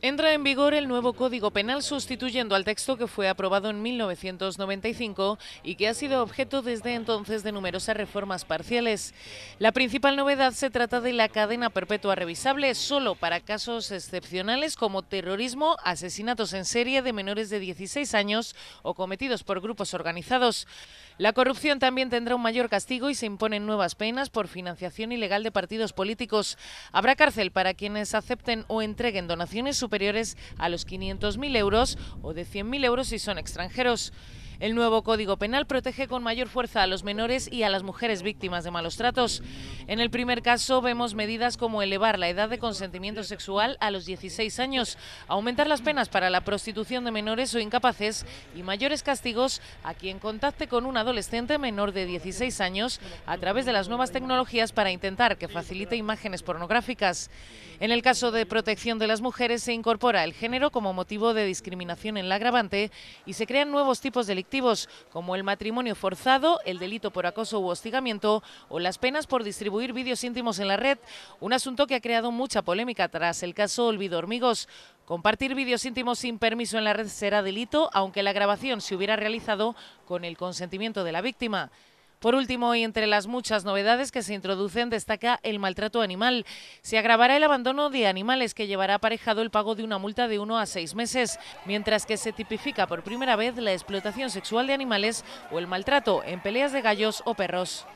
Entra en vigor el nuevo Código Penal sustituyendo al texto que fue aprobado en 1995 y que ha sido objeto desde entonces de numerosas reformas parciales. La principal novedad se trata de la cadena perpetua revisable solo para casos excepcionales como terrorismo, asesinatos en serie de menores de 16 años o cometidos por grupos organizados. La corrupción también tendrá un mayor castigo y se imponen nuevas penas por financiación ilegal de partidos políticos. Habrá cárcel para quienes acepten o entreguen donaciones superiores a los 500.000 euros o de 100.000 euros si son extranjeros. El nuevo Código Penal protege con mayor fuerza a los menores y a las mujeres víctimas de malos tratos. En el primer caso vemos medidas como elevar la edad de consentimiento sexual a los 16 años, aumentar las penas para la prostitución de menores o incapaces y mayores castigos a quien contacte con un adolescente menor de 16 años a través de las nuevas tecnologías para intentar que facilite imágenes pornográficas. En el caso de protección de las mujeres se incorpora el género como motivo de discriminación en la agravante y se crean nuevos tipos de como el matrimonio forzado, el delito por acoso u hostigamiento o las penas por distribuir vídeos íntimos en la red, un asunto que ha creado mucha polémica tras el caso Olvido Hormigos. Compartir vídeos íntimos sin permiso en la red será delito, aunque la grabación se hubiera realizado con el consentimiento de la víctima. Por último, y entre las muchas novedades que se introducen, destaca el maltrato animal. Se agravará el abandono de animales que llevará aparejado el pago de una multa de uno a seis meses, mientras que se tipifica por primera vez la explotación sexual de animales o el maltrato en peleas de gallos o perros.